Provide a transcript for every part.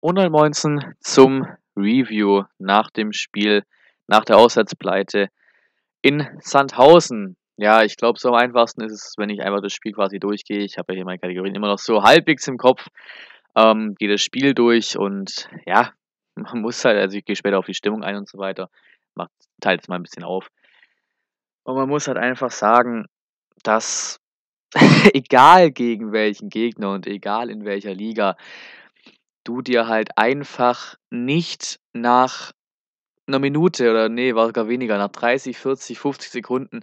Und U19 zum Review nach dem Spiel, nach der Auswärtspleite in Sandhausen. Ja, ich glaube, so am einfachsten ist es, wenn ich einfach das Spiel quasi durchgehe. Ich habe ja hier meine Kategorien immer noch so halbwegs im Kopf. Ähm, gehe das Spiel durch und ja, man muss halt, also ich gehe später auf die Stimmung ein und so weiter. Macht, teilt es mal ein bisschen auf. Und man muss halt einfach sagen, dass egal gegen welchen Gegner und egal in welcher Liga, du dir halt einfach nicht nach einer Minute oder nee, war sogar weniger, nach 30, 40, 50 Sekunden,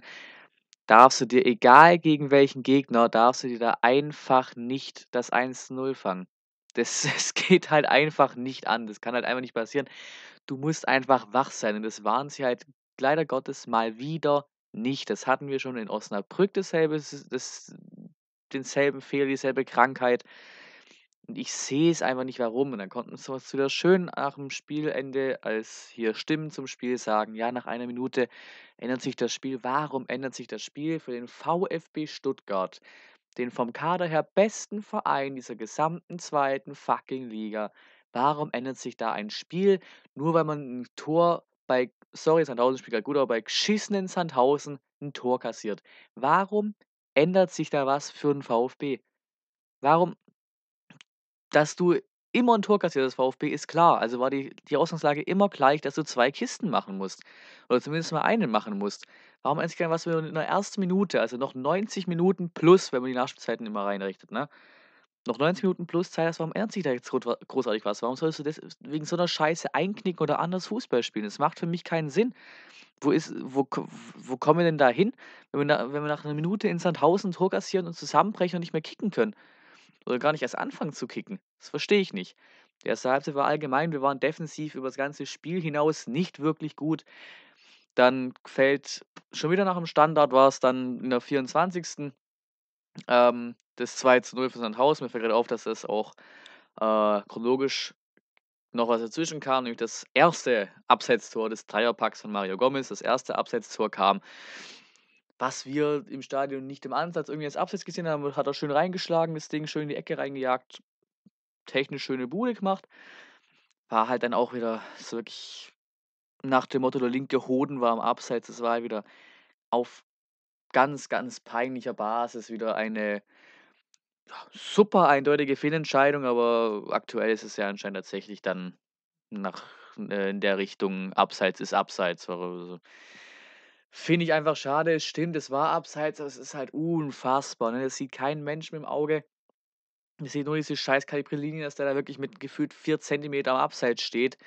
darfst du dir, egal gegen welchen Gegner, darfst du dir da einfach nicht das 1-0 fangen. Das, das geht halt einfach nicht an. Das kann halt einfach nicht passieren. Du musst einfach wach sein. Und das waren sie halt leider Gottes mal wieder nicht. Das hatten wir schon in Osnabrück dasselbe, das, denselben Fehler, dieselbe Krankheit. Und ich sehe es einfach nicht, warum. Und dann konnten wir uns wieder schön nach dem Spielende als hier Stimmen zum Spiel sagen. Ja, nach einer Minute ändert sich das Spiel. Warum ändert sich das Spiel für den VfB Stuttgart? Den vom Kader her besten Verein dieser gesamten zweiten fucking Liga. Warum ändert sich da ein Spiel, nur weil man ein Tor bei, sorry, Sandhausen spielt gerade gut, aber bei geschissenen Sandhausen ein Tor kassiert? Warum ändert sich da was für den VfB? Warum dass du immer ein Tor kassierst als VfB, ist klar. Also war die, die Ausgangslage immer gleich, dass du zwei Kisten machen musst. Oder zumindest mal einen machen musst. Warum eigentlich kein, was wir in der ersten Minute, also noch 90 Minuten plus, wenn man die Nachspielzeiten immer reinrichtet, ne? Noch 90 Minuten plus Zeit, das warum ändert sich da jetzt großartig was? Warum sollst du das wegen so einer Scheiße einknicken oder anders Fußball spielen? Das macht für mich keinen Sinn. Wo, ist, wo, wo kommen wir denn da hin, wenn wir, na, wenn wir nach einer Minute in Sandhausen Tor kassieren und zusammenbrechen und nicht mehr kicken können? oder gar nicht erst anfangen zu kicken. Das verstehe ich nicht. Die erste Halbzeit war allgemein, wir waren defensiv über das ganze Spiel hinaus nicht wirklich gut. Dann fällt schon wieder nach dem Standard, war es dann in der 24. Ähm, das 2 zu 0 für Sandhausen. Mir fällt gerade auf, dass es auch äh, chronologisch noch was dazwischen kam, nämlich das erste Absetztor des Dreierpacks von Mario Gomez. Das erste Absetztor kam was wir im Stadion nicht im Ansatz irgendwie als Abseits gesehen haben, hat er schön reingeschlagen, das Ding schön in die Ecke reingejagt, technisch schöne Bude gemacht. War halt dann auch wieder so wirklich nach dem Motto, der linke Hoden war am Abseits. Es war halt wieder auf ganz, ganz peinlicher Basis wieder eine super eindeutige Fehlentscheidung, aber aktuell ist es ja anscheinend tatsächlich dann nach, äh, in der Richtung Abseits ist Abseits. Also, Finde ich einfach schade. Es stimmt, es war abseits, aber es ist halt unfassbar. Ne? Das sieht kein Mensch mit dem Auge. Ich sehe nur diese scheiß Kalibrilinie, dass der da wirklich mit gefühlt 4 cm am Abseits steht,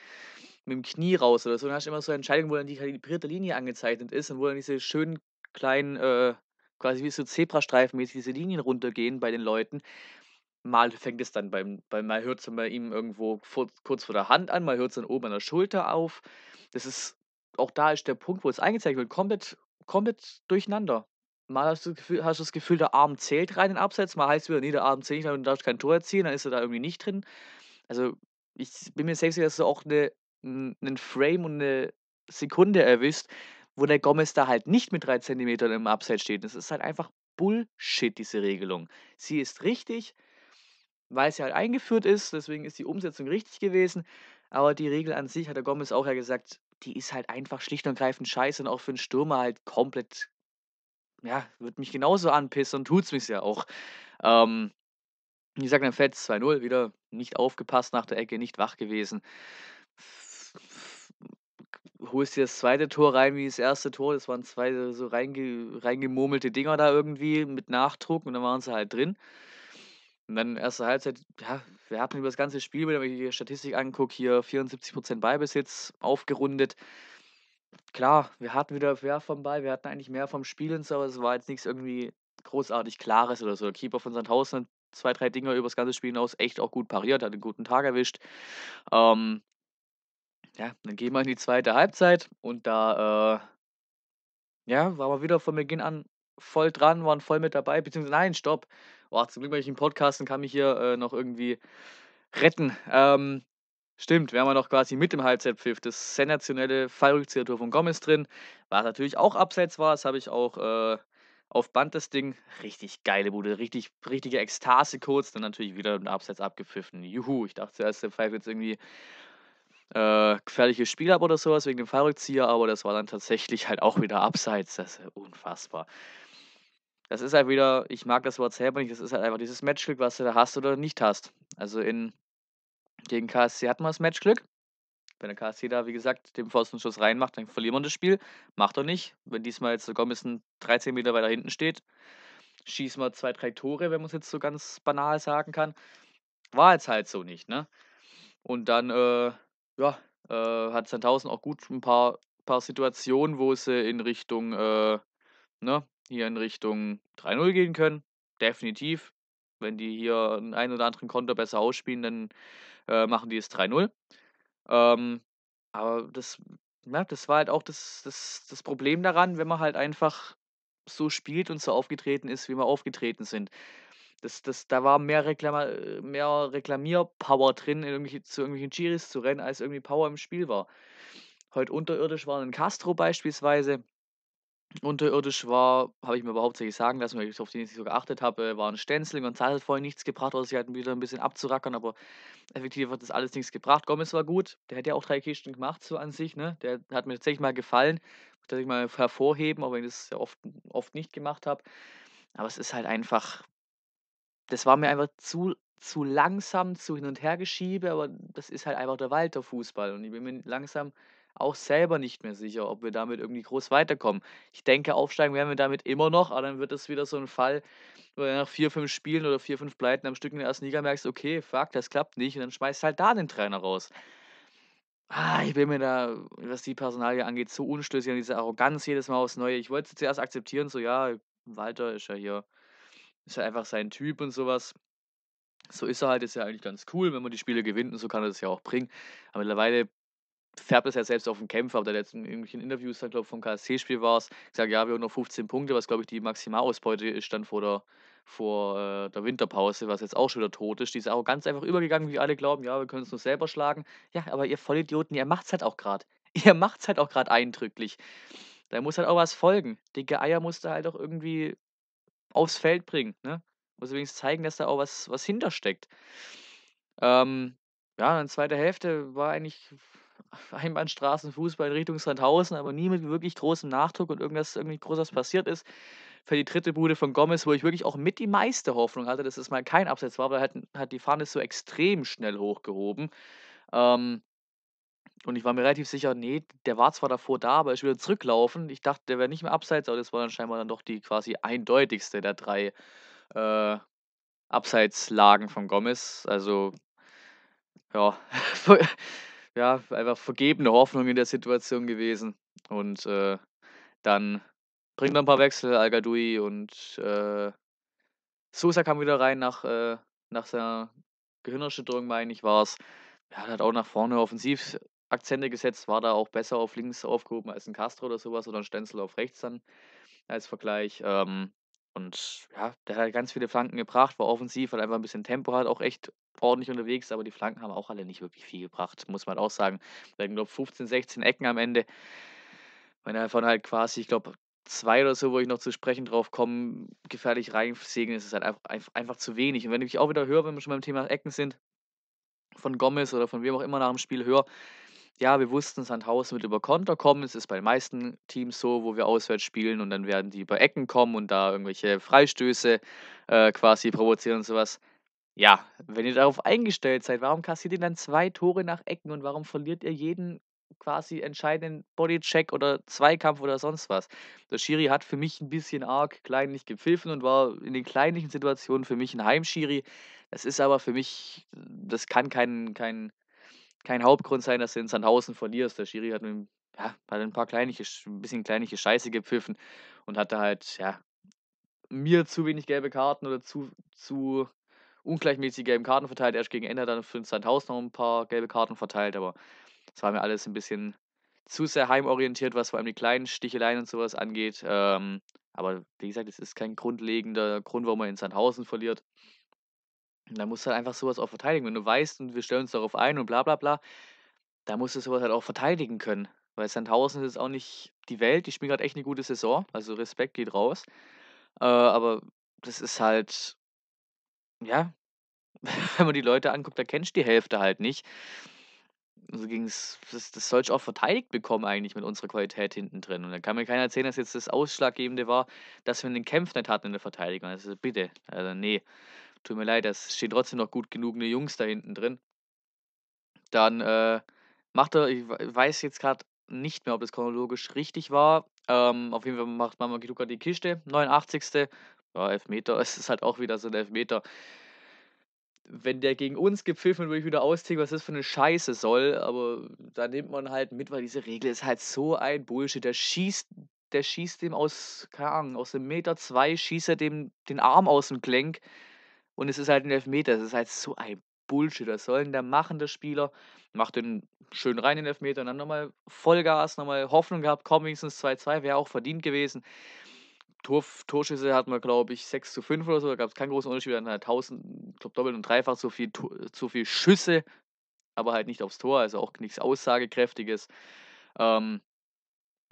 mit dem Knie raus oder so. dann hast du immer so eine Entscheidung, wo dann die kalibrierte Linie angezeichnet ist und wo dann diese schönen kleinen, äh, quasi wie so Zebrastreifenmäßig diese Linien runtergehen bei den Leuten. Mal fängt es dann beim, beim mal hört es bei ihm irgendwo vor, kurz vor der Hand an, mal hört es dann oben an der Schulter auf. Das ist auch da ist der Punkt, wo es eingezeigt wird, komplett, komplett durcheinander. Mal hast du, Gefühl, hast du das Gefühl, der Arm zählt rein in Abseits, mal heißt es wieder, nee, der Arm zählt nicht dann darfst du kein Tor erzielen, dann ist er da irgendwie nicht drin. Also ich bin mir selbst sicher, dass du auch eine, einen Frame und eine Sekunde erwischt, wo der Gomez da halt nicht mit 3 cm im Abseits steht. Das ist halt einfach Bullshit, diese Regelung. Sie ist richtig, weil sie halt eingeführt ist, deswegen ist die Umsetzung richtig gewesen. Aber die Regel an sich hat der Gomez auch ja gesagt, die ist halt einfach schlicht und greifend scheiße und auch für einen Stürmer halt komplett, ja, wird mich genauso anpissen und tut's mich ja auch. Ähm, wie gesagt, dann fett 2-0, wieder nicht aufgepasst nach der Ecke, nicht wach gewesen. Holst dir das zweite Tor rein wie das erste Tor, das waren zwei so reinge reingemurmelte Dinger da irgendwie mit Nachdruck und dann waren sie halt drin. Und dann erste Halbzeit, ja, wir hatten über das ganze Spiel, wenn ich die Statistik angucke, hier 74% Ballbesitz aufgerundet. Klar, wir hatten wieder mehr vom Ball, wir hatten eigentlich mehr vom Spielen, so, aber es war jetzt nichts irgendwie großartig Klares oder so. Der Keeper von Sandhausen hat zwei, drei Dinger über das ganze Spiel hinaus echt auch gut pariert, hat einen guten Tag erwischt. Ähm, ja, dann gehen wir in die zweite Halbzeit und da äh, ja, waren wir wieder von Beginn an voll dran, waren voll mit dabei, beziehungsweise nein, stopp. Boah, zum Glück bin ich im Podcast und kann mich hier äh, noch irgendwie retten. Ähm, stimmt, wir haben ja noch quasi mit dem Halbzeitpfiff das sensationelle Fallrückzieher-Tor von Gomez drin, was natürlich auch abseits war. Das habe ich auch äh, auf Band, das Ding. Richtig geile Bude, richtig, richtige Ekstase kurz, dann natürlich wieder ein Abseits abgepfiffen. Juhu, ich dachte zuerst, der pfeift jetzt irgendwie äh, gefährliches Spiel ab oder sowas wegen dem Fallrückzieher, aber das war dann tatsächlich halt auch wieder Abseits. Das ist unfassbar das ist halt wieder, ich mag das Wort selber nicht, das ist halt einfach dieses Matchglück, was du da hast oder nicht hast. Also in gegen KSC hat man das Matchglück. Wenn der KSC da, wie gesagt, den Pfostenschuss reinmacht, dann verliert man das Spiel. Macht er nicht. Wenn diesmal jetzt der ein 13 Meter weiter hinten steht, schießen wir zwei, drei Tore, wenn man es jetzt so ganz banal sagen kann. War jetzt halt so nicht, ne? Und dann, äh, ja, äh, hat Sandhausen auch gut ein paar, paar Situationen, wo sie in Richtung, äh, ne, hier in Richtung 3-0 gehen können. Definitiv. Wenn die hier einen, einen oder anderen Konter besser ausspielen, dann äh, machen die es 3-0. Ähm, aber das, ja, das war halt auch das, das, das Problem daran, wenn man halt einfach so spielt und so aufgetreten ist, wie wir aufgetreten sind. Das, das, da war mehr, Reklama äh, mehr Reklamierpower drin, irgendwelche, zu irgendwelchen Chiris zu rennen, als irgendwie Power im Spiel war. Heute unterirdisch war ein Castro beispielsweise, Unterirdisch war, habe ich mir überhaupt nicht sagen lassen, weil ich auf den nicht so geachtet habe, äh, war ein Stenzling und Zahl hat vorhin nichts gebracht, außer sie hatten wieder ein bisschen abzurackern, aber effektiv hat das alles nichts gebracht. Gomez war gut, der hätte ja auch drei Kisten gemacht, so an sich, ne? Der hat mir tatsächlich mal gefallen, dass ich mal hervorheben, auch wenn ich das ja oft, oft nicht gemacht habe. Aber es ist halt einfach, das war mir einfach zu, zu langsam, zu hin und her geschiebe, aber das ist halt einfach der Walter-Fußball und ich bin mir langsam auch selber nicht mehr sicher, ob wir damit irgendwie groß weiterkommen. Ich denke, aufsteigen werden wir damit immer noch, aber dann wird es wieder so ein Fall, wo du nach vier, fünf Spielen oder vier, fünf Pleiten am Stück in der ersten Liga merkst, okay, fuck, das klappt nicht und dann schmeißt halt da den Trainer raus. Ah, ich bin mir da, was die Personalie angeht, so unschlüssig an diese Arroganz jedes Mal aufs Neue. Ich wollte zuerst akzeptieren, so ja, Walter ist ja hier, ist ja einfach sein Typ und sowas. So ist er halt, ist ja eigentlich ganz cool, wenn man die Spiele gewinnt und so kann er das ja auch bringen. Aber mittlerweile färbt es ja selbst auf den Kämpfer. Aber der letzten irgendwelchen Interviews, dann glaube vom KSC-Spiel war es, gesagt, ja, wir haben noch 15 Punkte, was glaube ich die Maximalausbeute ist dann vor der, vor äh, der Winterpause, was jetzt auch schon wieder tot ist. Die ist auch ganz einfach übergegangen, wie alle glauben, ja, wir können es nur selber schlagen. Ja, aber ihr Vollidioten, ihr macht's halt auch gerade. Ihr macht's halt auch gerade eindrücklich. Da muss halt auch was folgen. Dicke Eier musst du halt auch irgendwie aufs Feld bringen, ne? Muss übrigens zeigen, dass da auch was, was hintersteckt. Ähm, ja, in zweiter Hälfte war eigentlich Einbahnstraßenfußball in Richtung Sandhausen, aber nie mit wirklich großem Nachdruck und irgendwas irgendwie Großes passiert ist. Für die dritte Bude von Gomez, wo ich wirklich auch mit die meiste Hoffnung hatte, dass es mal kein Abseits war, weil er halt, hat, die Fahne so extrem schnell hochgehoben. Ähm, und ich war mir relativ sicher, nee, der war zwar davor da, aber er ist wieder zurücklaufen. Ich dachte, der wäre nicht mehr abseits, aber das war dann scheinbar dann doch die quasi eindeutigste der drei äh, Abseitslagen von Gomez. Also, ja, ja, einfach vergebene Hoffnung in der Situation gewesen. Und äh, dann bringt er ein paar Wechsel, al und äh, Sosa kam wieder rein nach, äh, nach seiner Gehirnerschütterung, meine ich, war es. Er hat auch nach vorne offensiv Akzente gesetzt, war da auch besser auf links aufgehoben als ein Castro oder sowas oder ein Stenzel auf rechts dann als Vergleich. Ähm, und ja, der hat halt ganz viele Flanken gebracht, war offensiv, hat einfach ein bisschen Tempo, hat auch echt ordentlich unterwegs, aber die Flanken haben auch alle nicht wirklich viel gebracht, muss man halt auch sagen. Wir hatten, glaube 15, 16 Ecken am Ende. Wenn er von halt quasi, ich glaube, zwei oder so, wo ich noch zu sprechen drauf komme, gefährlich reinsegeln, ist es halt einfach, einfach zu wenig. Und wenn ich auch wieder höre, wenn wir schon beim Thema Ecken sind, von Gomez oder von wem auch immer nach dem Spiel höre, ja, wir wussten, Sandhausen wird über Konter kommen. Es ist bei den meisten Teams so, wo wir auswärts spielen und dann werden die über Ecken kommen und da irgendwelche Freistöße äh, quasi provozieren und sowas. Ja, wenn ihr darauf eingestellt seid, warum kassiert ihr dann zwei Tore nach Ecken und warum verliert ihr jeden quasi entscheidenden Bodycheck oder Zweikampf oder sonst was? Der Schiri hat für mich ein bisschen arg kleinlich gepfiffen und war in den kleinlichen Situationen für mich ein Heimschiri. Das ist aber für mich, das kann kein, kein kein Hauptgrund sein, dass du in Sandhausen verlierst. Der Schiri hat, mit, ja, hat ein paar kleinliche, ein bisschen kleinliche Scheiße gepfiffen und hatte halt, ja, mir zu wenig gelbe Karten oder zu, zu ungleichmäßig gelben Karten verteilt. Erst gegen Ende hat dann für Sandhausen noch ein paar gelbe Karten verteilt, aber es war mir alles ein bisschen zu sehr heimorientiert, was vor allem die kleinen Sticheleien und sowas angeht. Ähm, aber wie gesagt, es ist kein grundlegender Grund, warum man in Sandhausen verliert. Da musst du halt einfach sowas auch verteidigen. Wenn du weißt und wir stellen uns darauf ein und bla bla bla, da musst du sowas halt auch verteidigen können. Weil Sandhausen ist auch nicht die Welt, die spielen gerade echt eine gute Saison, also Respekt geht raus. Äh, aber das ist halt, ja, wenn man die Leute anguckt, da kennst du die Hälfte halt nicht. So also ging's, das, das sollte auch verteidigt bekommen eigentlich mit unserer Qualität hinten drin. Und da kann mir keiner erzählen, dass jetzt das Ausschlaggebende war, dass wir den Kämpf nicht hatten in der Verteidigung. Also bitte, also nee tut mir leid, es stehen trotzdem noch gut genug ne, Jungs da hinten drin. Dann äh, macht er, ich weiß jetzt gerade nicht mehr, ob das chronologisch richtig war. Ähm, auf jeden Fall macht Mama Kiduka die Kiste, 89. Ja, Elfmeter, es ist halt auch wieder so ein Elfmeter. Wenn der gegen uns gepfiffen würde ich wieder austicken, was das für eine Scheiße soll. Aber da nimmt man halt mit, weil diese Regel ist halt so ein Bullshit. Der schießt, der schießt dem aus, keine Ahnung, aus dem Meter zwei, schießt er dem den Arm aus dem Gelenk. Und es ist halt ein Elfmeter. Es ist halt so ein Bullshit. Das soll denn der machende Spieler? Macht den schön rein in den Elfmeter und dann nochmal Vollgas, nochmal Hoffnung gehabt, komm wenigstens 2-2, wäre auch verdient gewesen. Tor, Torschüsse hatten wir, glaube ich, 6 zu 5 oder so. Da gab es keinen großen Unterschied. Dann halt 1000, ich glaube, doppelt und dreifach so viel, so viel Schüsse, aber halt nicht aufs Tor, also auch nichts Aussagekräftiges. Ähm,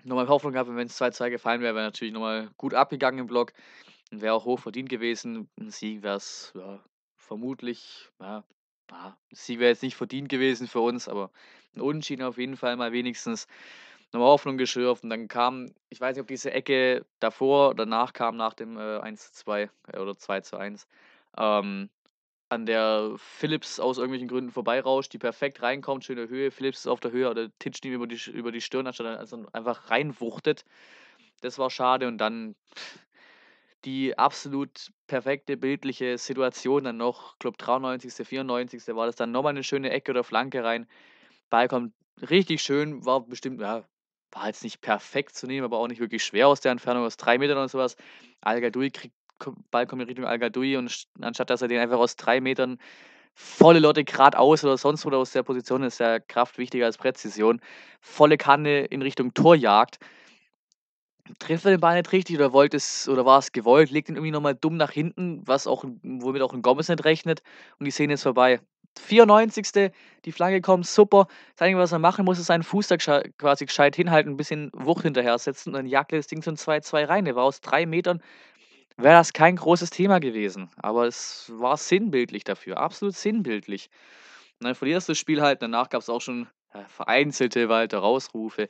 nochmal Hoffnung gehabt, wenn es 2-2 gefallen wäre, wäre natürlich nochmal gut abgegangen im Block. Wäre auch hoch verdient gewesen. Ein Sieg wäre es ja, vermutlich, ja, ja, Sieg wäre jetzt nicht verdient gewesen für uns, aber ein Unentschieden auf jeden Fall mal wenigstens nochmal Hoffnung geschürft. Und dann kam, ich weiß nicht, ob diese Ecke davor oder danach kam, nach dem äh, 1 zu 2 äh, oder 2 zu 1, ähm, an der Phillips aus irgendwelchen Gründen vorbeirauscht, die perfekt reinkommt, schöne Höhe. Phillips ist auf der Höhe oder titscht ihm über die, über die Stirn, anstatt also einfach reinwuchtet. Das war schade und dann die absolut perfekte bildliche Situation dann noch, Club 93., 94. war das dann nochmal eine schöne Ecke oder Flanke rein. Ball kommt richtig schön, war bestimmt, ja, war jetzt nicht perfekt zu nehmen, aber auch nicht wirklich schwer aus der Entfernung, aus drei Metern oder sowas. Al-Gadoui kriegt, Ball kommt in Richtung Al-Gadoui und anstatt dass er den einfach aus drei Metern volle Lotte geradeaus oder sonst wo aus der Position ist ja Kraft wichtiger als Präzision, volle Kanne in Richtung Tor jagt trifft er den Ball nicht richtig oder wollte es oder war es gewollt, legt ihn irgendwie nochmal dumm nach hinten, was auch, womit auch ein Gomez nicht rechnet und die Szene ist vorbei. 94. Die Flanke kommt, super. Das Einzige, was er machen muss, ist seinen Fuß da quasi gescheit hinhalten, ein bisschen Wucht hinterher setzen und dann jagt er das Ding zum 2-2 rein. Der war aus drei Metern, wäre das kein großes Thema gewesen. Aber es war sinnbildlich dafür, absolut sinnbildlich. Und dann verlierst du das Spiel halt, danach gab es auch schon äh, vereinzelte Walter-Rausrufe.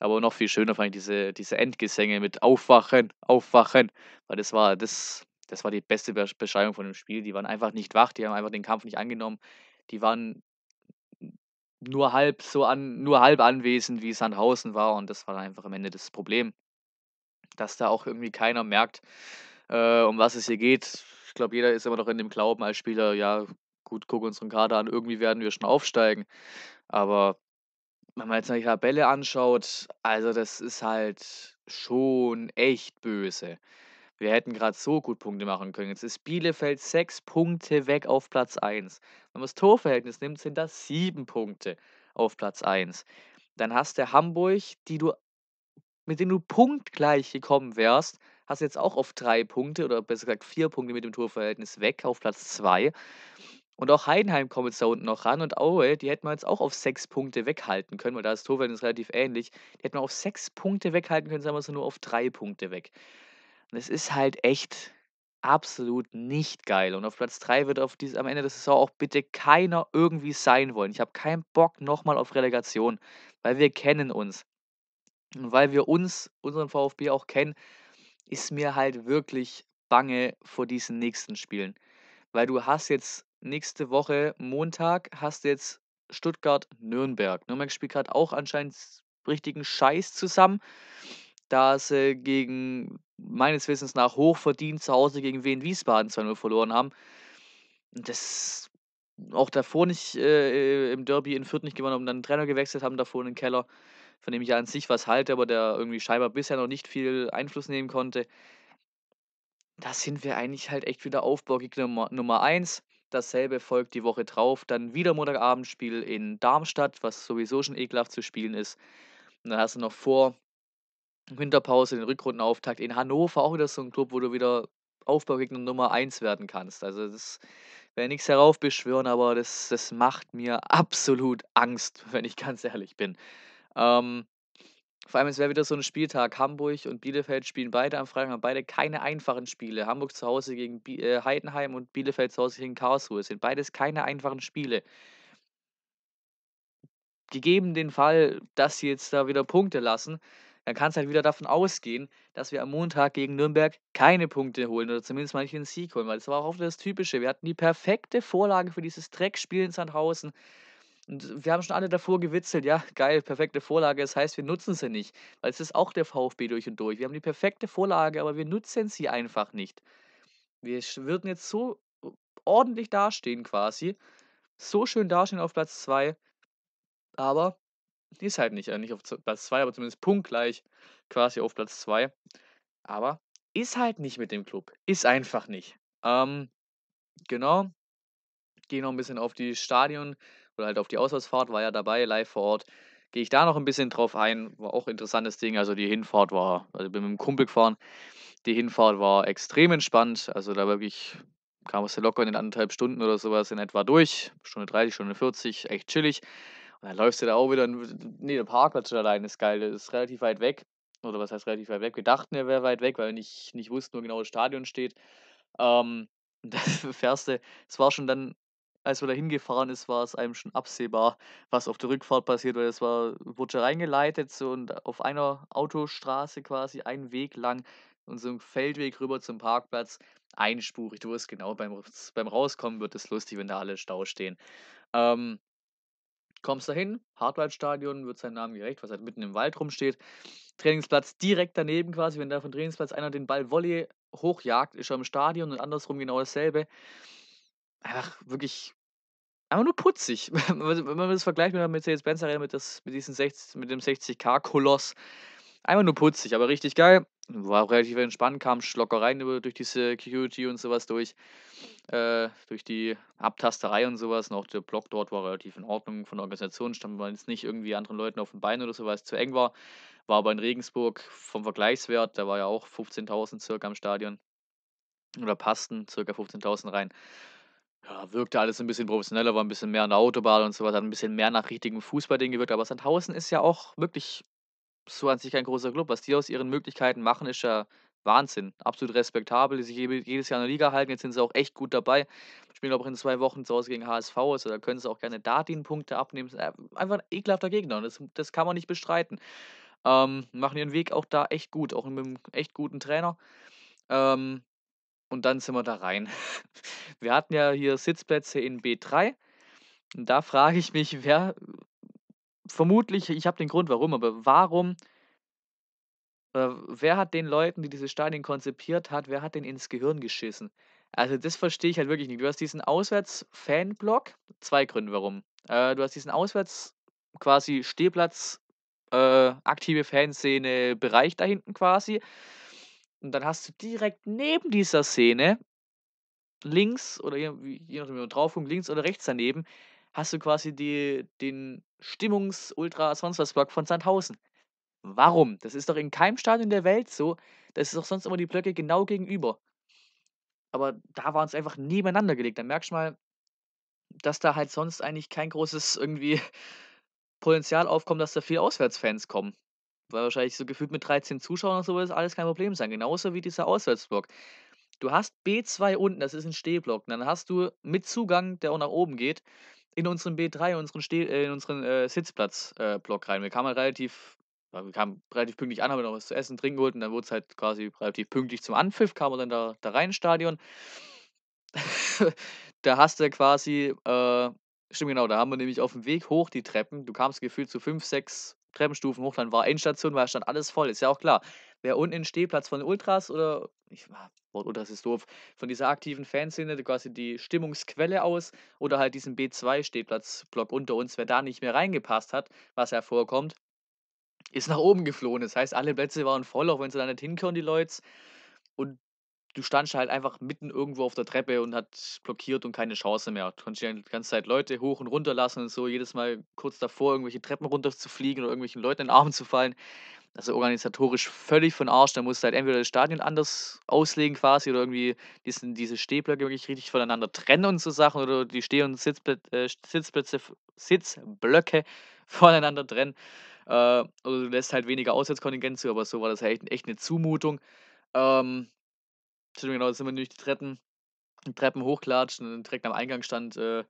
Aber noch viel schöner fand ich diese, diese Endgesänge mit Aufwachen, Aufwachen, weil das war das, das war die beste Beschreibung von dem Spiel. Die waren einfach nicht wach, die haben einfach den Kampf nicht angenommen. Die waren nur halb so an, nur halb anwesend, wie Sandhausen war und das war dann einfach am Ende das Problem, dass da auch irgendwie keiner merkt, äh, um was es hier geht. Ich glaube, jeder ist immer noch in dem Glauben als Spieler, ja, gut, guck unseren Kader an, irgendwie werden wir schon aufsteigen. Aber wenn man jetzt mal die Tabelle anschaut, also das ist halt schon echt böse. Wir hätten gerade so gut Punkte machen können. Jetzt ist Bielefeld sechs Punkte weg auf Platz 1. Wenn man das Torverhältnis nimmt, sind das sieben Punkte auf Platz 1. Dann hast du Hamburg, die du, mit dem du punktgleich gekommen wärst, hast jetzt auch auf drei Punkte oder besser gesagt vier Punkte mit dem Torverhältnis weg auf Platz 2. Und auch Heidenheim kommt jetzt da unten noch ran. Und Aue, die hätten wir jetzt auch auf sechs Punkte weghalten können, weil da ist Torverhältnis relativ ähnlich. Die hätten wir auf sechs Punkte weghalten können, sagen wir so nur auf drei Punkte weg. Und es ist halt echt absolut nicht geil. Und auf Platz 3 wird auf dieses, am Ende der Saison auch bitte keiner irgendwie sein wollen. Ich habe keinen Bock nochmal auf Relegation, weil wir kennen uns. Und weil wir uns, unseren VfB auch kennen, ist mir halt wirklich bange vor diesen nächsten Spielen weil du hast jetzt nächste Woche Montag hast jetzt Stuttgart-Nürnberg. Nürnberg spielt gerade auch anscheinend richtigen Scheiß zusammen. Da sie äh, gegen, meines Wissens nach, hochverdient zu Hause gegen Wien Wiesbaden 2-0 verloren haben. Das auch davor nicht äh, äh, im Derby in Fürth nicht gewonnen haben, dann einen Trainer gewechselt haben, davor in den Keller, von dem ich ja an sich was halte, aber der irgendwie scheinbar bisher noch nicht viel Einfluss nehmen konnte. Da sind wir eigentlich halt echt wieder aufbockig Nummer, Nummer 1. Dasselbe folgt die Woche drauf. Dann wieder Montagabendspiel in Darmstadt, was sowieso schon ekelhaft zu spielen ist. Und dann hast du noch vor Winterpause den Rückrundenauftakt in Hannover, auch wieder so ein Club, wo du wieder Aufbaugegner Nummer 1 werden kannst. Also das werde nichts heraufbeschwören, aber das, das macht mir absolut Angst, wenn ich ganz ehrlich bin. Ähm, vor allem, es wäre wieder so ein Spieltag. Hamburg und Bielefeld spielen beide am Freitag, haben beide keine einfachen Spiele. Hamburg zu Hause gegen Bi äh, Heidenheim und Bielefeld zu Hause gegen Karlsruhe. Es sind beides keine einfachen Spiele. Gegeben den Fall, dass sie jetzt da wieder Punkte lassen, dann kann es halt wieder davon ausgehen, dass wir am Montag gegen Nürnberg keine Punkte holen oder zumindest mal nicht den Sieg holen, weil das war auch oft das Typische. Wir hatten die perfekte Vorlage für dieses Dreckspiel in Sandhausen. Und wir haben schon alle davor gewitzelt, ja, geil, perfekte Vorlage, das heißt, wir nutzen sie nicht. Weil es ist auch der VfB durch und durch. Wir haben die perfekte Vorlage, aber wir nutzen sie einfach nicht. Wir würden jetzt so äh, ordentlich dastehen quasi. So schön dastehen auf Platz 2. Aber die ist halt nicht, äh, nicht auf Platz 2, aber zumindest punktgleich quasi auf Platz 2. Aber ist halt nicht mit dem Club. Ist einfach nicht. Ähm, genau. gehen noch ein bisschen auf die Stadion- oder halt auf die Auswärtsfahrt, war ja dabei, live vor Ort. Gehe ich da noch ein bisschen drauf ein, war auch ein interessantes Ding. Also die Hinfahrt war, also ich bin mit dem Kumpel gefahren, die Hinfahrt war extrem entspannt. Also da wirklich kam es ja locker in den anderthalb Stunden oder sowas in etwa durch. Stunde 30, Stunde 40, echt chillig. Und dann läufst du da auch wieder, nee, der Parkplatz allein ist geil, der ist relativ weit weg. Oder was heißt relativ weit weg? Wir dachten, er wäre weit weg, weil wir nicht, nicht wussten, wo genau das Stadion steht. Ähm, da fährst du, es war schon dann als wir da hingefahren ist, war es einem schon absehbar, was auf der Rückfahrt passiert, weil es war, wurde reingeleitet so und auf einer Autostraße quasi einen Weg lang und so ein Feldweg rüber zum Parkplatz, einspurig. Du wirst genau beim, beim Rauskommen wird es lustig, wenn da alle Stau stehen. Ähm, kommst dahin, Hartwaldstadion wird seinem Namen gerecht, was halt mitten im Wald rumsteht. Trainingsplatz direkt daneben quasi, wenn da vom Trainingsplatz einer den Ball Volley hochjagt, ist er im Stadion und andersrum genau dasselbe. Einfach wirklich aber nur putzig. Wenn man das vergleicht mit der Mercedes-Benz Arena, mit, mit, mit dem 60k-Koloss, einfach nur putzig, aber richtig geil. War auch relativ entspannt, kam Schlockereien durch die Security und sowas durch. Äh, durch die Abtasterei und sowas. Und auch der Block dort war relativ in Ordnung von der Organisation. Stand man jetzt nicht irgendwie anderen Leuten auf dem Bein oder sowas, zu eng war. War aber in Regensburg vom Vergleichswert, da war ja auch 15.000 circa am Stadion. Oder passten circa 15.000 rein. Ja, wirkte alles ein bisschen professioneller, war ein bisschen mehr an der Autobahn und so weiter, hat ein bisschen mehr nach richtigem Fußballding gewirkt. Aber Sandhausen ist ja auch wirklich so an sich kein großer Club. Was die aus ihren Möglichkeiten machen, ist ja Wahnsinn. Absolut respektabel, die sich jedes Jahr in der Liga halten. Jetzt sind sie auch echt gut dabei. Spielen aber auch in zwei Wochen zu Hause gegen HSV, also da können sie auch gerne Datin-Punkte abnehmen. Einfach ein ekelhafter Gegner, das, das kann man nicht bestreiten. Ähm, machen ihren Weg auch da echt gut, auch mit einem echt guten Trainer. Ähm, und dann sind wir da rein. Wir hatten ja hier Sitzplätze in B3. Und da frage ich mich, wer vermutlich, ich habe den Grund warum, aber warum, äh, wer hat den Leuten, die diese Stadien konzipiert hat, wer hat den ins Gehirn geschissen? Also das verstehe ich halt wirklich nicht. Du hast diesen Auswärts-Fanblock, zwei Gründe warum. Äh, du hast diesen Auswärts quasi Stehplatz, äh, aktive Fanszene, Bereich da hinten quasi. Und dann hast du direkt neben dieser Szene, links oder je, nachdem, wie man drauf guckt, links oder rechts daneben, hast du quasi die, den stimmungs ultra sonst block von Sandhausen. Warum? Das ist doch in keinem Stadion der Welt so. Das ist doch sonst immer die Blöcke genau gegenüber. Aber da waren es einfach nebeneinander gelegt. Dann merkst du mal, dass da halt sonst eigentlich kein großes irgendwie Potenzial aufkommt, dass da viel Auswärtsfans kommen weil wahrscheinlich so gefühlt mit 13 Zuschauern und so wird das alles kein Problem sein. Genauso wie dieser Auswärtsblock. Du hast B2 unten, das ist ein Stehblock. Und dann hast du mit Zugang, der auch nach oben geht, in unseren B3, in unseren, Steh äh, in unseren äh, Sitzplatzblock äh, rein. Wir kamen halt relativ, wir kamen relativ pünktlich an, haben noch was zu essen, trinken geholt und dann wurde es halt quasi relativ pünktlich zum Anpfiff, kam wir dann da, da rein ins Stadion. da hast du quasi, äh, stimmt genau, da haben wir nämlich auf dem Weg hoch die Treppen, du kamst gefühlt zu 5, 6 Treppenstufen hoch, dann war Endstation, weil stand alles voll, ist ja auch klar. Wer unten den Stehplatz von den Ultras oder, ich, ah, Wort Ultras ist doof, von dieser aktiven Fanszene quasi die Stimmungsquelle aus oder halt diesen B2-Stehplatzblock unter uns, wer da nicht mehr reingepasst hat, was hervorkommt, ist nach oben geflohen. Das heißt, alle Plätze waren voll, auch wenn sie da nicht hinkören, die Leute. Und du standst halt einfach mitten irgendwo auf der Treppe und hat blockiert und keine Chance mehr. Du konntest ja die ganze Zeit Leute hoch und runter lassen und so, jedes Mal kurz davor, irgendwelche Treppen runter zu fliegen oder irgendwelchen Leuten in den Arm zu fallen. Also organisatorisch völlig von Arsch. Da musst du halt entweder das Stadion anders auslegen quasi oder irgendwie diesen, diese Stehblöcke wirklich richtig voneinander trennen und so Sachen oder die Steh- und Sitzplä äh, Sitzplätze, Sitzblöcke voneinander trennen. Äh, oder also du lässt halt weniger Auswärtskontingent zu, aber so war das halt echt, echt eine Zumutung. Ähm, Entschuldigung, genau, da sind wir durch die Treppen, Treppen hochklatschen und direkt am Eingang stand, äh,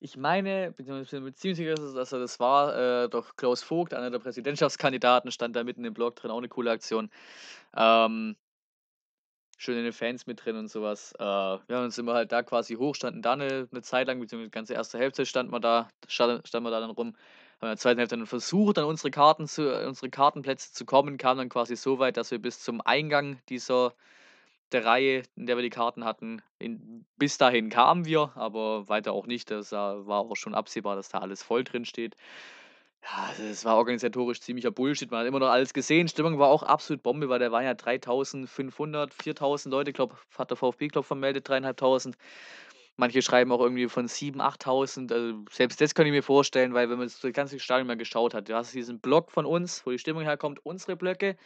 ich meine, beziehungsweise, dass er das war, äh, doch Klaus Vogt, einer der Präsidentschaftskandidaten, stand da mitten im Blog drin, auch eine coole Aktion. Ähm, schön in den Fans mit drin und sowas. Äh, ja, dann sind wir halt da quasi hoch, standen da eine, eine Zeit lang, beziehungsweise die ganze erste Hälfte standen wir da, standen wir da dann rum. Haben in der zweiten Hälfte dann versucht, an unsere Karten zu, unsere Kartenplätze zu kommen, kam dann quasi so weit, dass wir bis zum Eingang dieser der Reihe, in der wir die Karten hatten. In, bis dahin kamen wir, aber weiter auch nicht. Das äh, war auch schon absehbar, dass da alles voll drin steht. Ja, das war organisatorisch ziemlicher Bullshit. Man hat immer noch alles gesehen. Stimmung war auch absolut Bombe, weil da waren ja 3500, 4000 Leute, glaube hat der VfB Club vermeldet, 3500. Manche schreiben auch irgendwie von 7.000, 8.000. Also selbst das kann ich mir vorstellen, weil wenn man das ganze Stadion mal geschaut hat, du hast diesen Block von uns, wo die Stimmung herkommt, unsere Blöcke.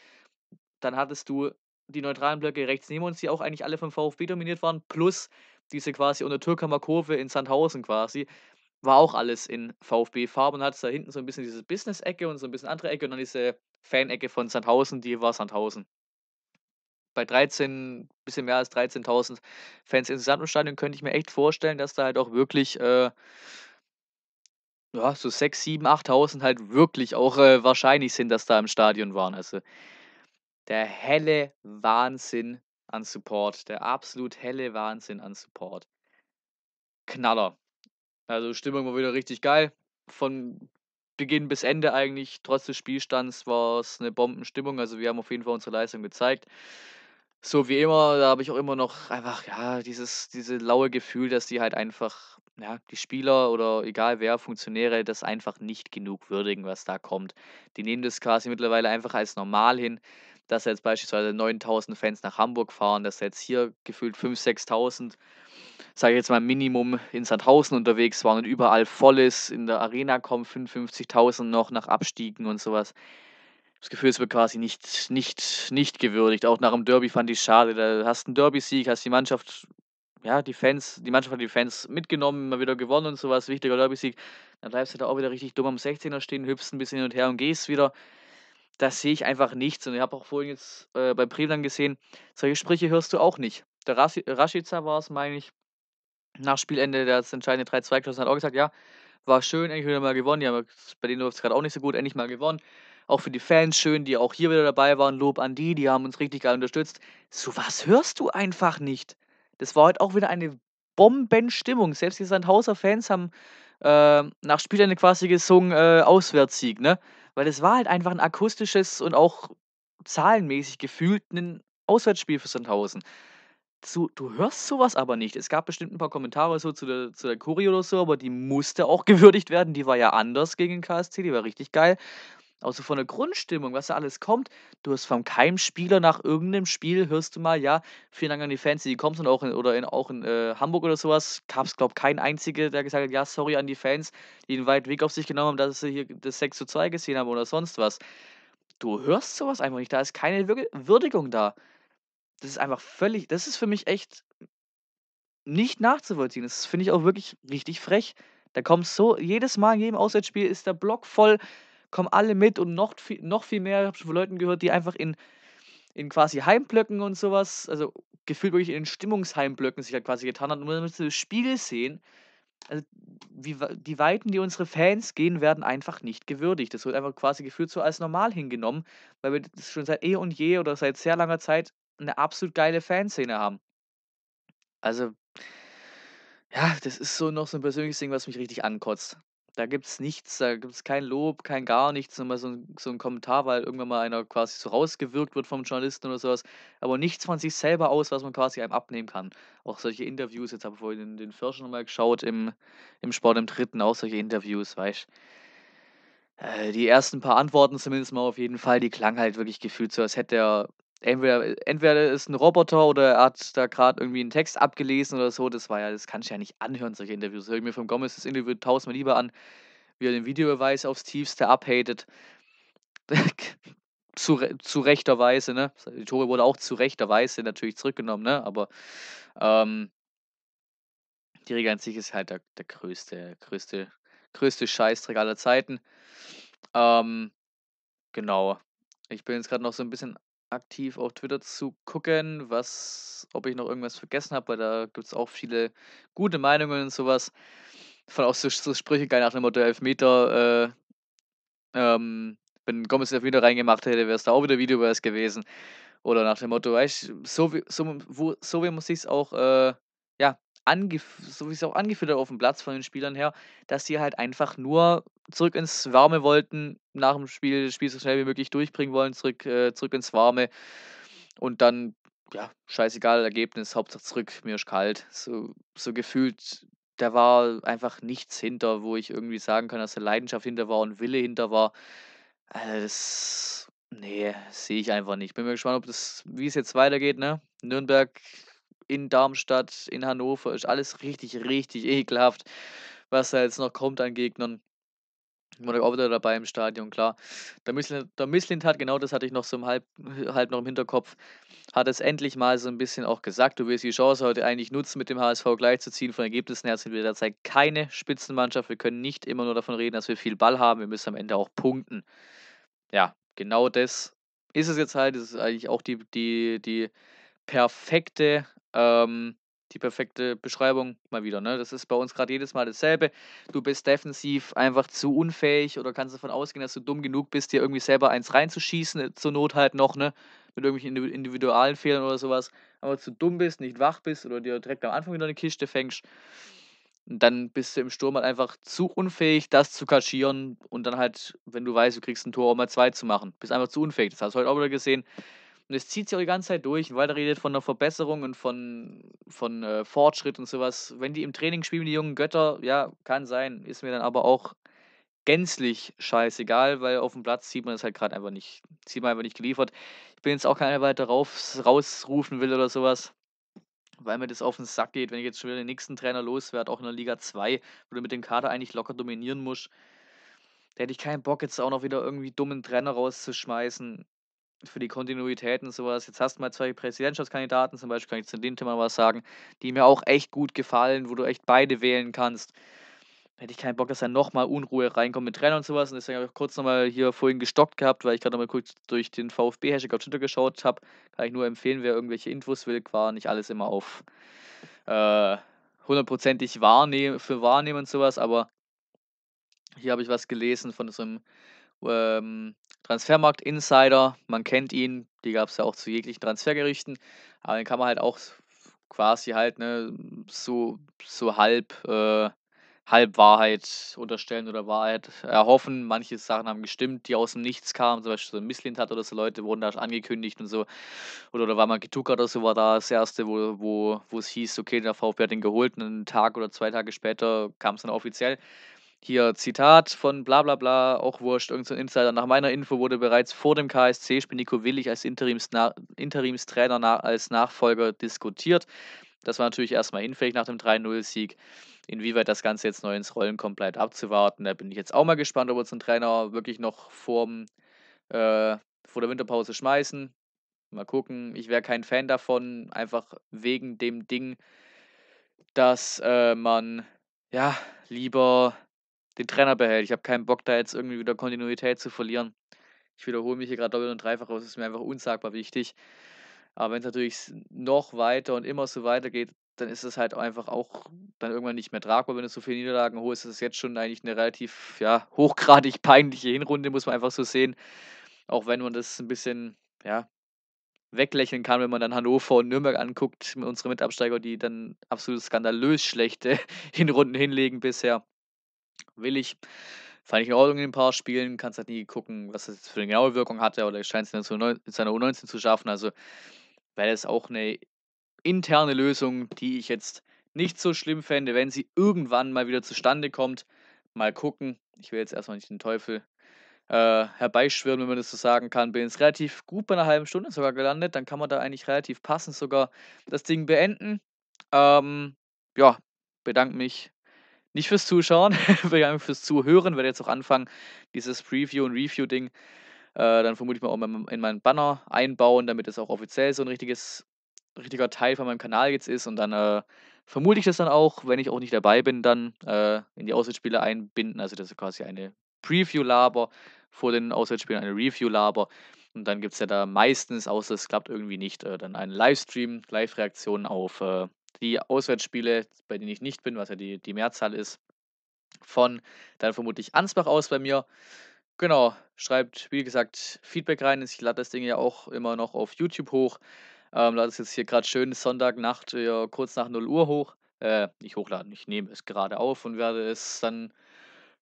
Dann hattest du die neutralen Blöcke rechts neben uns, die auch eigentlich alle vom VfB dominiert waren, plus diese quasi unter Türkamer Kurve in Sandhausen quasi, war auch alles in VfB-Farben und hat da hinten so ein bisschen diese Business-Ecke und so ein bisschen andere Ecke und dann diese Fan-Ecke von Sandhausen, die war Sandhausen. Bei 13, bisschen mehr als 13.000 Fans insgesamt im Stadion könnte ich mir echt vorstellen, dass da halt auch wirklich äh, ja, so 6, 7, 8.000 halt wirklich auch äh, wahrscheinlich sind, dass da im Stadion waren. Also der helle Wahnsinn an Support. Der absolut helle Wahnsinn an Support. Knaller. Also Stimmung war wieder richtig geil. Von Beginn bis Ende eigentlich, trotz des Spielstands, war es eine Bombenstimmung. Also wir haben auf jeden Fall unsere Leistung gezeigt. So wie immer, da habe ich auch immer noch einfach, ja, dieses, diese laue Gefühl, dass die halt einfach, ja, die Spieler oder egal wer, Funktionäre, das einfach nicht genug würdigen, was da kommt. Die nehmen das quasi mittlerweile einfach als normal hin dass jetzt beispielsweise 9000 Fans nach Hamburg fahren, dass jetzt hier gefühlt 5.000, 6.000, sage ich jetzt mal Minimum, in Sandhausen unterwegs waren und überall voll ist. In der Arena kommen 55.000 noch nach Abstiegen und sowas. Das Gefühl, es wird quasi nicht, nicht, nicht gewürdigt. Auch nach dem Derby fand ich es schade. Da hast du einen Derby-Sieg, hast die Mannschaft ja, die Fans, die Mannschaft hat die Fans mitgenommen, mal wieder gewonnen und sowas, wichtiger Derby-Sieg. Dann bleibst du da auch wieder richtig dumm am 16er stehen, hüpfst ein bisschen hin und her und gehst wieder das sehe ich einfach nicht. Und ich habe auch vorhin jetzt äh, bei Bremen gesehen, solche Sprüche hörst du auch nicht. Der Rasch Rashica war es, meine ich, nach Spielende das entscheidende 3 2 geschossen hat auch gesagt, ja, war schön, endlich wieder mal gewonnen. Ja, bei denen läuft es gerade auch nicht so gut, endlich mal gewonnen. Auch für die Fans schön, die auch hier wieder dabei waren. Lob an die, die haben uns richtig geil unterstützt. So was hörst du einfach nicht. Das war heute halt auch wieder eine Bombenstimmung. Selbst die Sandhauser Fans haben äh, nach Spielende quasi gesungen, äh, Auswärtssieg, ne? weil es war halt einfach ein akustisches und auch zahlenmäßig gefühlt ein Auswärtsspiel für Sandhausen. Zu, du hörst sowas aber nicht. Es gab bestimmt ein paar Kommentare so zu der, zu der Kurie oder so, aber die musste auch gewürdigt werden. Die war ja anders gegen den KSC, die war richtig geil. Aber von der Grundstimmung, was da alles kommt, du hast vom Spieler nach irgendeinem Spiel, hörst du mal, ja, vielen Dank an die Fans, die kommen, auch in, oder in, auch in äh, Hamburg oder sowas, gab es, glaube ich, keinen einzigen, der gesagt hat, ja, sorry an die Fans, die einen weiten Weg auf sich genommen haben, dass sie hier das 6 zu 2 gesehen haben oder sonst was. Du hörst sowas einfach nicht, da ist keine Wir Würdigung da. Das ist einfach völlig, das ist für mich echt nicht nachzuvollziehen. Das finde ich auch wirklich richtig frech. Da kommt so, jedes Mal in jedem Auswärtsspiel ist der Block voll, kommen alle mit und noch viel, noch viel mehr. Ich habe schon von Leuten gehört, die einfach in, in quasi Heimblöcken und sowas, also gefühlt wirklich in Stimmungsheimblöcken sich halt quasi getan hat. Und wenn wir das Spiel sehen. Also wie, die Weiten, die unsere Fans gehen, werden einfach nicht gewürdigt. Das wird einfach quasi gefühlt so als normal hingenommen, weil wir das schon seit eh und je oder seit sehr langer Zeit eine absolut geile Fanszene haben. Also, ja, das ist so noch so ein persönliches Ding, was mich richtig ankotzt. Da gibt es nichts, da gibt es kein Lob, kein gar nichts, nur mal so ein, so ein Kommentar, weil irgendwann mal einer quasi so rausgewirkt wird vom Journalisten oder sowas. Aber nichts von sich selber aus, was man quasi einem abnehmen kann. Auch solche Interviews, jetzt habe ich vorhin den, den Förscher nochmal geschaut im, im Sport im Dritten, auch solche Interviews, weißt äh, Die ersten paar Antworten zumindest mal auf jeden Fall, die klangen halt wirklich gefühlt so, als hätte er entweder, entweder ist ein Roboter oder er hat da gerade irgendwie einen Text abgelesen oder so. Das war ja, das kann ich ja nicht anhören, solche Interviews. Höre ich mir vom Gomez das Interview tausendmal lieber an, wie er den Videobeweis aufs Tiefste abhatet. zu, zu rechter Weise, ne? Die Tore wurde auch zu rechter Weise natürlich zurückgenommen, ne? Aber ähm, die Regel an sich ist halt der, der größte, größte, größte Scheißdreck aller Zeiten. Ähm, genau. Ich bin jetzt gerade noch so ein bisschen aktiv auf Twitter zu gucken, was, ob ich noch irgendwas vergessen habe, weil da gibt es auch viele gute Meinungen und sowas. Von auch so, so Sprüche, geil nach dem Motto Elfmeter, äh, ähm, wenn Gomez den Elfmeter reingemacht hätte, wäre es da auch wieder Video wäre gewesen. Oder nach dem Motto, weißt so wie, so, wo, so wie muss ich es auch äh, ja, so wie es auch angeführt hat auf dem Platz von den Spielern her, dass sie halt einfach nur zurück ins Warme wollten, nach dem Spiel das Spiel so schnell wie möglich durchbringen wollen, zurück, äh, zurück ins Warme und dann, ja, scheißegal, Ergebnis, Hauptsache zurück, mir ist kalt. So, so gefühlt, da war einfach nichts hinter, wo ich irgendwie sagen kann, dass da Leidenschaft hinter war und Wille hinter war. Also das, nee, sehe ich einfach nicht. Bin mir gespannt, ob das, wie es jetzt weitergeht, ne? Nürnberg in Darmstadt, in Hannover, ist alles richtig, richtig ekelhaft, was da jetzt noch kommt an Gegnern. Ich war auch wieder dabei im Stadion, klar. Der Misslind hat, genau das hatte ich noch so im halb, halb noch im Hinterkopf, hat es endlich mal so ein bisschen auch gesagt, du willst die Chance heute eigentlich nutzen, mit dem HSV gleichzuziehen. Von Ergebnissen her sind wir derzeit keine Spitzenmannschaft. Wir können nicht immer nur davon reden, dass wir viel Ball haben. Wir müssen am Ende auch punkten. Ja, genau das ist es jetzt halt. Das ist eigentlich auch die, die, die perfekte ähm, die perfekte Beschreibung mal wieder. Ne? Das ist bei uns gerade jedes Mal dasselbe. Du bist defensiv einfach zu unfähig oder kannst davon ausgehen, dass du dumm genug bist, dir irgendwie selber eins reinzuschießen, äh, zur Not halt noch, ne? Mit irgendwelchen individualen Fehlern oder sowas. Aber zu dumm bist, nicht wach bist oder dir direkt am Anfang wieder eine Kiste fängst. Und dann bist du im Sturm halt einfach zu unfähig, das zu kaschieren und dann halt, wenn du weißt, du kriegst ein Tor, auch mal zwei zu machen. Bist einfach zu unfähig. Das hast du heute auch wieder gesehen. Und es zieht sich auch die ganze Zeit durch. Und weiter redet von einer Verbesserung und von, von äh, Fortschritt und sowas. Wenn die im Training spielen, die jungen Götter, ja, kann sein. Ist mir dann aber auch gänzlich scheißegal, weil auf dem Platz sieht man es halt gerade einfach nicht. Sieht man einfach nicht geliefert. Ich bin jetzt auch keiner, der weiter rausrufen will oder sowas. Weil mir das auf den Sack geht, wenn ich jetzt schon wieder den nächsten Trainer loswerde, auch in der Liga 2, wo du mit dem Kader eigentlich locker dominieren musst. Da hätte ich keinen Bock, jetzt auch noch wieder irgendwie dummen Trainer rauszuschmeißen für die Kontinuität und sowas. Jetzt hast du mal zwei Präsidentschaftskandidaten, zum Beispiel kann ich zu dem Thema was sagen, die mir auch echt gut gefallen, wo du echt beide wählen kannst. Hätte ich keinen Bock, dass da nochmal Unruhe reinkommt mit Rennen und sowas. Und deswegen habe ich kurz nochmal hier vorhin gestockt gehabt, weil ich gerade nochmal kurz durch den VfB-Hashtag auf Twitter geschaut habe. Kann ich nur empfehlen, wer irgendwelche Infos will, war nicht alles immer auf äh, hundertprozentig äh, wahrnehmen, für wahrnehmen und sowas. Aber hier habe ich was gelesen von so einem ähm, Transfermarkt Insider, man kennt ihn, die gab es ja auch zu jeglichen Transfergerichten, aber den kann man halt auch quasi halt ne, so, so halb, äh, halb Wahrheit unterstellen oder Wahrheit erhoffen. Manche Sachen haben gestimmt, die aus dem Nichts kamen, zum Beispiel so ein Misslint hat oder so Leute wurden da angekündigt und so. Oder, oder war mal Getuka oder so, war da das erste, wo, wo, wo es hieß, okay, der VfB hat den geholt und einen Tag oder zwei Tage später kam es dann offiziell hier Zitat von bla bla bla, auch wurscht, irgendein Insider. Nach meiner Info wurde bereits vor dem KSC-Spiel Nico Willig als Interimsna Interimstrainer na als Nachfolger diskutiert. Das war natürlich erstmal hinfällig nach dem 3-0-Sieg. Inwieweit das Ganze jetzt neu ins Rollen kommt, bleibt abzuwarten. Da bin ich jetzt auch mal gespannt, ob wir unseren Trainer wirklich noch vorm, äh, vor der Winterpause schmeißen. Mal gucken. Ich wäre kein Fan davon, einfach wegen dem Ding, dass äh, man ja lieber den Trainer behält. Ich habe keinen Bock, da jetzt irgendwie wieder Kontinuität zu verlieren. Ich wiederhole mich hier gerade doppelt und dreifach aus, ist mir einfach unsagbar wichtig. Aber wenn es natürlich noch weiter und immer so weitergeht, dann ist es halt einfach auch dann irgendwann nicht mehr tragbar, wenn du so viele Niederlagen holst. Das ist jetzt schon eigentlich eine relativ ja, hochgradig peinliche Hinrunde, muss man einfach so sehen. Auch wenn man das ein bisschen ja, weglächeln kann, wenn man dann Hannover und Nürnberg anguckt, unsere Mitabsteiger, die dann absolut skandalös schlechte Hinrunden hinlegen bisher will ich. Fand ich in Ordnung in ein paar Spielen, kannst halt nie gucken, was das für eine genaue Wirkung hatte oder scheint es in seiner U19 zu schaffen. Also wäre das auch eine interne Lösung, die ich jetzt nicht so schlimm fände, wenn sie irgendwann mal wieder zustande kommt. Mal gucken. Ich will jetzt erstmal nicht den Teufel äh, herbeischwirren, wenn man das so sagen kann. Bin jetzt relativ gut bei einer halben Stunde sogar gelandet. Dann kann man da eigentlich relativ passend sogar das Ding beenden. Ähm, ja, bedanke mich nicht fürs Zuschauen, sondern fürs Zuhören. Werde jetzt auch anfangen, dieses Preview- und Review-Ding äh, dann vermutlich mal auch in meinen Banner einbauen, damit es auch offiziell so ein richtiges, richtiger Teil von meinem Kanal jetzt ist. Und dann äh, vermute ich das dann auch, wenn ich auch nicht dabei bin, dann äh, in die Auswärtsspiele einbinden. Also das ist quasi eine Preview-Laber vor den Auswärtsspielen, eine Review-Laber. Und dann gibt es ja da meistens, außer es klappt irgendwie nicht, äh, dann einen Livestream, Live-Reaktion auf äh, die Auswärtsspiele, bei denen ich nicht bin, was ja die, die Mehrzahl ist, von dann vermutlich Ansbach aus bei mir. Genau, schreibt wie gesagt Feedback rein. Ich lade das Ding ja auch immer noch auf YouTube hoch. Ähm, lade es jetzt hier gerade schön Sonntagnacht, ja, äh, kurz nach 0 Uhr hoch. Äh, nicht hochladen, ich nehme es gerade auf und werde es dann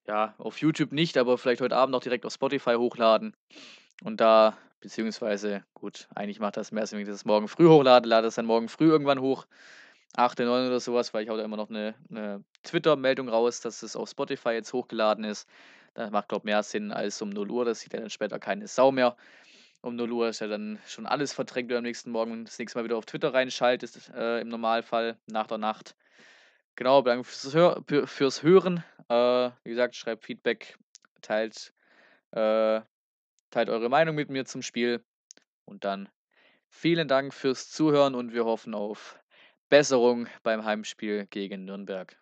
ja auf YouTube nicht, aber vielleicht heute Abend noch direkt auf Spotify hochladen. Und da, beziehungsweise, gut, eigentlich macht das mehr Sinn, wenn ich das morgen früh hochlade, lade es dann morgen früh irgendwann hoch. 8., 9. oder sowas, weil ich habe da immer noch eine, eine Twitter-Meldung raus, dass es auf Spotify jetzt hochgeladen ist. Das macht, glaube ich, mehr Sinn als um 0 Uhr. Das sieht ja dann später keine Sau mehr. Um 0 Uhr ist ja dann schon alles verdrängt, wenn du am nächsten Morgen das nächste Mal wieder auf Twitter reinschaltest, äh, im Normalfall, nach der Nacht. Genau, danke fürs, Hör fürs Hören. Äh, wie gesagt, schreibt Feedback, teilt, äh, teilt eure Meinung mit mir zum Spiel. Und dann vielen Dank fürs Zuhören und wir hoffen auf Besserung beim Heimspiel gegen Nürnberg.